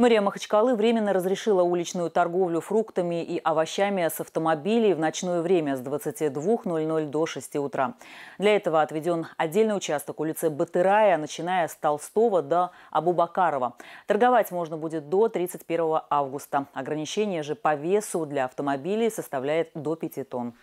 Мэрия Махачкалы временно разрешила уличную торговлю фруктами и овощами с автомобилей в ночное время с 22.00 до 6 утра. Для этого отведен отдельный участок улицы Батырая, начиная с Толстого до Абубакарова. Торговать можно будет до 31 августа. Ограничение же по весу для автомобилей составляет до 5 тонн.